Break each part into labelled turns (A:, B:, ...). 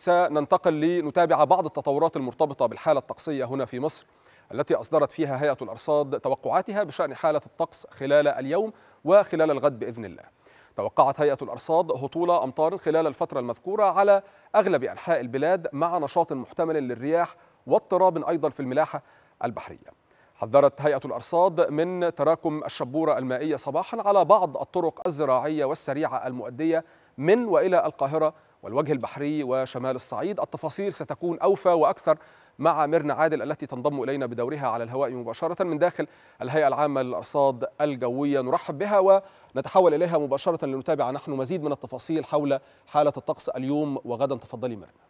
A: سننتقل لنتابع بعض التطورات المرتبطة بالحالة الطقسية هنا في مصر التي أصدرت فيها هيئة الأرصاد توقعاتها بشأن حالة الطقس خلال اليوم وخلال الغد بإذن الله توقعت هيئة الأرصاد هطول أمطار خلال الفترة المذكورة على أغلب أنحاء البلاد مع نشاط محتمل للرياح واضطراب أيضا في الملاحة البحرية حذرت هيئة الأرصاد من تراكم الشبورة المائية صباحا على بعض الطرق الزراعية والسريعة المؤدية من وإلى القاهرة والوجه البحري وشمال الصعيد التفاصيل ستكون أوفى وأكثر مع ميرنا عادل التي تنضم إلينا بدورها على الهواء مباشرة من داخل الهيئة العامة للأرصاد الجوية نرحب بها ونتحول إليها مباشرة لنتابع نحن مزيد من التفاصيل حول حالة الطقس اليوم وغدا تفضلي ميرنا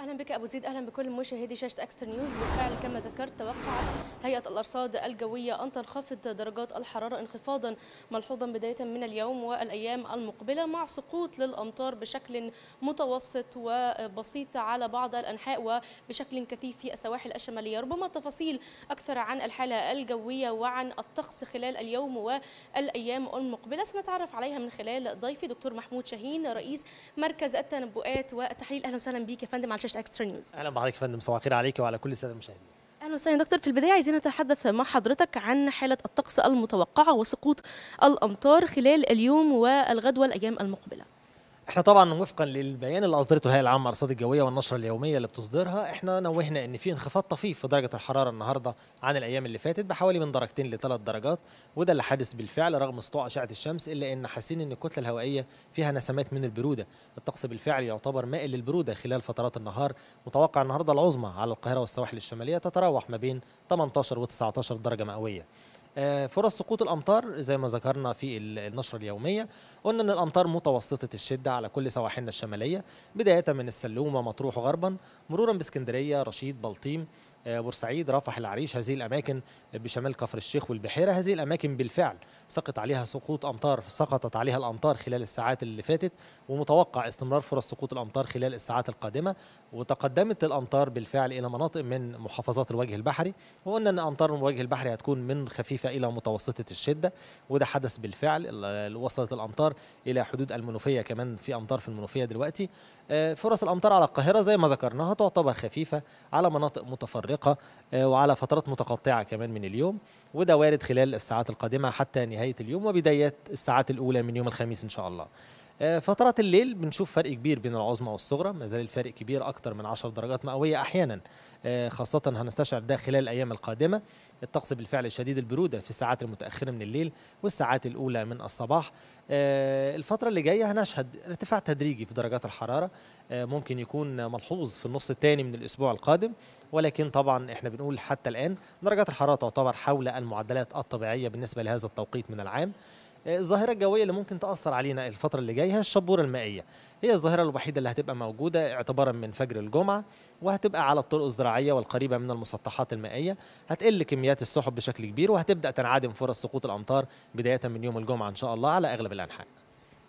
B: اهلا بك ابو زيد اهلا بكل مشاهدي شاشه اكستر نيوز بالفعل كما ذكرت توقعت هيئه الارصاد الجويه ان تنخفض درجات الحراره انخفاضا ملحوظا بدايه من اليوم والايام المقبله مع سقوط للامطار بشكل متوسط وبسيط على بعض الانحاء وبشكل كثيف في السواحل الشماليه ربما تفاصيل اكثر عن الحاله الجويه وعن الطقس خلال اليوم والايام المقبله سنتعرف عليها من خلال ضيفي دكتور محمود شاهين رئيس مركز التنبؤات والتحليل اهلا وسهلا بك يا فندم على شاشه اكسترا نيوز اهلا
C: بحضرتك يا فندم صباح الخير عليك وعلى
B: كل الساده المشاهدين اهلا وسهلا دكتور في البدايه عايزين نتحدث مع حضرتك عن حاله الطقس المتوقعه وسقوط الامطار خلال اليوم والغد والايام المقبله
C: احنا طبعا وفقا للبيان اللي اصدرته الهيئه العامه للارصاد الجويه والنشره اليوميه اللي بتصدرها احنا نوهنا ان في انخفاض طفيف في درجه الحراره النهارده عن الايام اللي فاتت بحوالي من درجتين لثلاث درجات وده اللي حادث بالفعل رغم سطوع اشعه الشمس الا ان حاسين ان الكتله الهوائيه فيها نسمات من البروده الطقس بالفعل يعتبر مائل للبروده خلال فترات النهار متوقع النهارده العظمى على القاهره والسواحل الشماليه تتراوح ما بين 18 و 19 درجه مئويه آه، فرص سقوط الامطار زي ما ذكرنا في النشره اليوميه قلنا ان الامطار متوسطه الشده على كل سواحلنا الشماليه بدايه من السلومه مطروح غربا مرورا باسكندريه رشيد بلطيم آه، بورسعيد رفح العريش هذه الأماكن بشمال كفر الشيخ والبحيرة هذه الأماكن بالفعل سقط عليها سقوط أمطار سقطت عليها الأمطار خلال الساعات اللي فاتت ومتوقع استمرار فرص سقوط الأمطار خلال الساعات القادمة وتقدمت الأمطار بالفعل إلى مناطق من محافظات الوجه البحري وقلنا أن أمطار الوجه البحري هتكون من خفيفة إلى متوسطة الشدة وده حدث بالفعل وصلت الأمطار إلى حدود المنوفية كمان في أمطار في المنوفية دلوقتي آه، فرص الأمطار على القاهرة زي ما ذكرناها تعتبر خفيفة على مناطق متفرقة متفرقة آه، وعلى فترات متقطعة كمان من اليوم وده وارد خلال الساعات القادمة حتى نهاية اليوم وبداية الساعات الأولى من يوم الخميس إن شاء الله آه، فترات الليل بنشوف فرق كبير بين العظمى والصغرى ما زال الفرق كبير اكتر من 10 درجات مئويه احيانا آه، خاصه هنستشعر ده خلال الايام القادمه الطقس بالفعل شديد البروده في الساعات المتاخره من الليل والساعات الاولى من الصباح آه، الفتره اللي جايه هنشهد ارتفاع تدريجي في درجات الحراره ممكن يكون ملحوظ في النص الثاني من الاسبوع القادم ولكن طبعا احنا بنقول حتى الان درجات الحراره تعتبر حول المعدلات الطبيعيه بالنسبه لهذا التوقيت من العام الظاهره الجويه اللي ممكن تاثر علينا الفتره اللي جايه الشبوره المائيه هي الظاهره الوحيده اللي هتبقى موجوده اعتبارا من فجر الجمعه وهتبقى على الطرق الزراعيه والقريبه من المسطحات المائيه هتقل كميات السحب بشكل كبير وهتبدا تنعدم فرص سقوط الامطار بدايه من يوم الجمعه ان شاء الله على اغلب الانحاء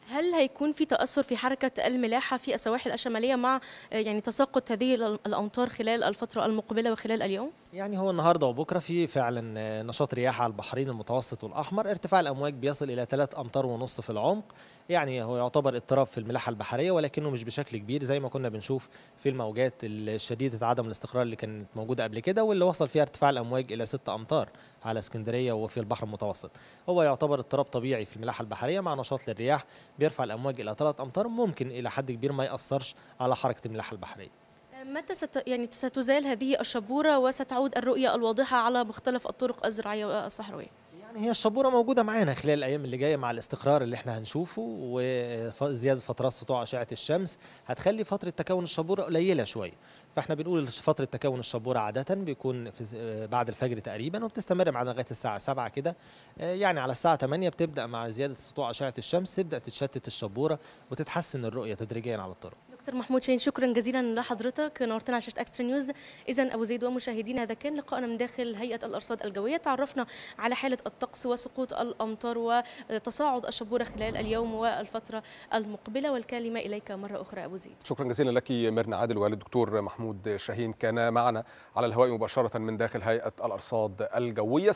B: هل هيكون في تاثر في حركه الملاحه في السواحل الشماليه مع آه، يعني تساقط هذه الامطار خلال الفتره المقبله وخلال اليوم؟
C: يعني هو النهارده وبكره في فعلا آه، نشاط رياح على البحرين المتوسط والاحمر، ارتفاع الامواج بيصل الى 3 امتار ونص في العمق، يعني هو يعتبر اضطراب في الملاحه البحريه ولكنه مش بشكل كبير زي ما كنا بنشوف في الموجات الشديده عدم الاستقرار اللي كانت موجوده قبل كده واللي وصل فيها ارتفاع الامواج الى 6 امتار على اسكندريه وفي البحر المتوسط. هو يعتبر اضطراب طبيعي في الملاحه البحريه مع نشاط للرياح بيرفع الامواج الى ثلاث امتار ممكن الى حد كبير ما ياثرش على حركه الملاحه البحريه
B: آه، متى ست يعني ستزال هذه الشبوره وستعود الرؤيه الواضحه على مختلف الطرق الزراعيه والصحراويه يعني هي الشبوره
C: موجوده معانا خلال الايام اللي جايه مع الاستقرار اللي احنا هنشوفه وزياده فترات سطوع اشعه الشمس هتخلي فتره تكون الشبوره قليله شويه فاحنا بنقول فتره تكون الشبوره عاده بيكون في بعد الفجر تقريبا وبتستمر معانا لغايه الساعه 7 كده يعني على الساعه 8 بتبدا مع زياده سطوع اشعه الشمس تبدا تتشتت الشبوره وتتحسن الرؤيه
B: تدريجيا على الطرق دكتور محمود شاهين شكرا جزيلا لحضرتك نورتنا على شاشه اكسترا نيوز اذا ابو زيد ومشاهدينا هذا كان لقاءنا من داخل هيئه الارصاد الجويه تعرفنا على حاله الطقس وسقوط الامطار وتصاعد الشبوره خلال اليوم والفتره المقبله والكلمه اليك مره اخرى ابو زيد
A: شكرا جزيلا لك ميرنا عادل والدكتور محمود شاهين كان معنا على الهواء مباشره من داخل هيئه الارصاد الجويه